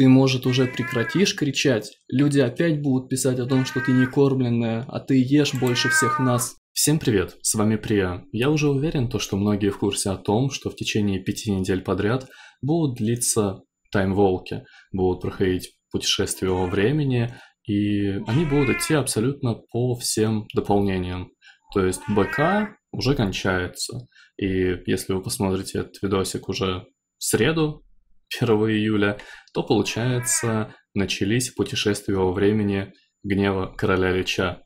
ты, может, уже прекратишь кричать, люди опять будут писать о том, что ты не кормленная, а ты ешь больше всех нас. Всем привет, с вами Прия. Я уже уверен, то, что многие в курсе о том, что в течение пяти недель подряд будут длиться таймволки, будут проходить путешествия во времени, и они будут идти абсолютно по всем дополнениям. То есть БК уже кончается, и если вы посмотрите этот видосик уже в среду, 1 июля, то, получается, начались путешествия во времени гнева короля Лича.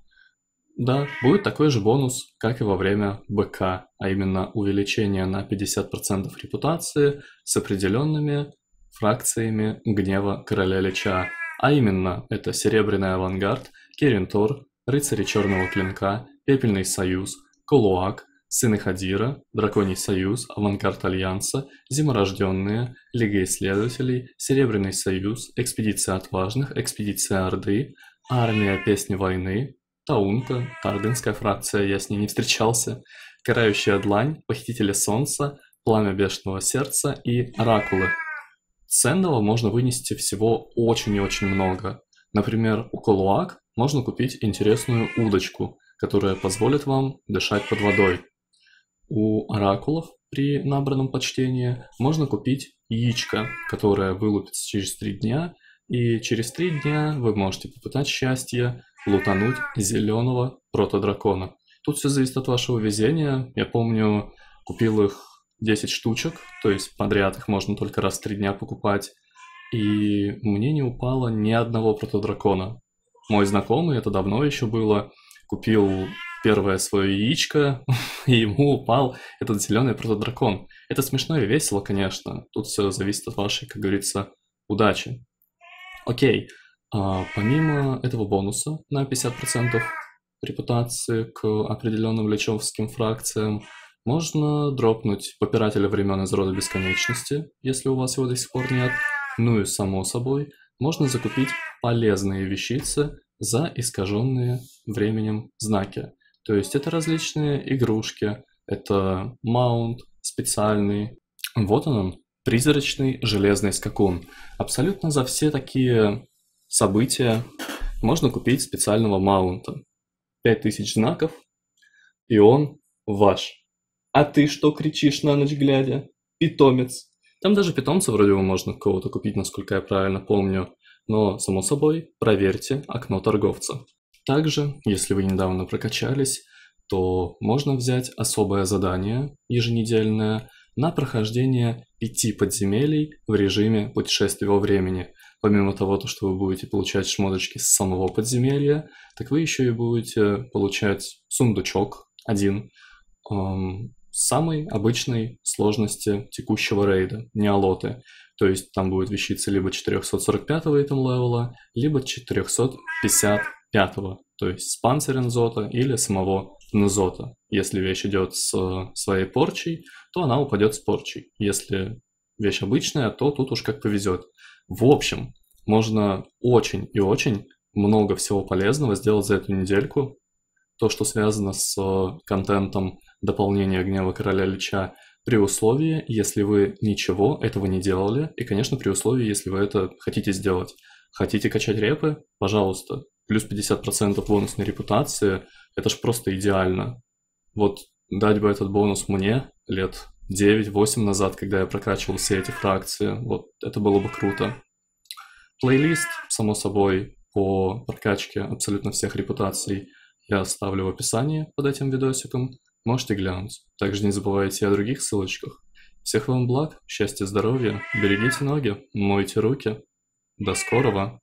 Да, будет такой же бонус, как и во время БК, а именно увеличение на 50% репутации с определенными фракциями гнева короля Лича. А именно, это Серебряный Авангард, Керентор, Рыцари Черного Клинка, Пепельный Союз, Колуак – Сыны Хадира, Драконий Союз, Авангард Альянса, Зиморожденные, Лига Исследователей, Серебряный Союз, Экспедиция Отважных, Экспедиция Орды, Армия Песни Войны, Таунта, Тардынская фракция, я с ней не встречался, Карающая Длань, Похитители Солнца, Пламя Бешеного Сердца и Оракулы. Ценного можно вынести всего очень и очень много. Например, у Колуак можно купить интересную удочку, которая позволит вам дышать под водой у оракулов при набранном почтении можно купить яичко, которое вылупится через три дня, и через три дня вы можете попытать счастье лутануть зеленого протодракона. Тут все зависит от вашего везения. Я помню, купил их 10 штучек, то есть подряд их можно только раз в 3 дня покупать. И мне не упало ни одного протодракона. Мой знакомый, это давно еще было, купил первое свое яичко, и ему упал этот зеленый протодракон. Это смешно и весело, конечно. Тут все зависит от вашей, как говорится, удачи. Окей. А, помимо этого бонуса на 50% репутации к определенным лечевским фракциям, можно дропнуть Попирателя времен из рода бесконечности, если у вас его до сих пор нет. Ну и само собой, можно закупить полезные вещицы за искаженные временем знаки. То есть это различные игрушки, это маунт специальный. Вот он, призрачный железный скакун. Абсолютно за все такие события можно купить специального маунта. 5000 знаков, и он ваш. А ты что кричишь на ночь глядя? Питомец. Там даже питомца вроде бы можно кого-то купить, насколько я правильно помню. Но, само собой, проверьте окно торговца. Также, если вы недавно прокачались, то можно взять особое задание еженедельное на прохождение пяти подземелий в режиме путешествия во времени. Помимо того, то что вы будете получать шмоточки с самого подземелья, так вы еще и будете получать сундучок один эм, самой обычной сложности текущего рейда, не алоты. То есть там будет вещица либо 445 этом левела, либо 450 пятого, то есть с панцирем или самого нзота. Если вещь идет с своей порчей, то она упадет с порчей. Если вещь обычная, то тут уж как повезет. В общем, можно очень и очень много всего полезного сделать за эту недельку. То, что связано с э, контентом дополнения гнева короля Лича, при условии, если вы ничего этого не делали, и, конечно, при условии, если вы это хотите сделать. Хотите качать репы? Пожалуйста, плюс 50% бонусной репутации, это ж просто идеально. Вот дать бы этот бонус мне лет 9-8 назад, когда я прокачивал все эти фракции, вот это было бы круто. Плейлист, само собой, по прокачке абсолютно всех репутаций я оставлю в описании под этим видосиком, можете глянуть. Также не забывайте о других ссылочках. Всех вам благ, счастья, здоровья, берегите ноги, мойте руки. До скорого!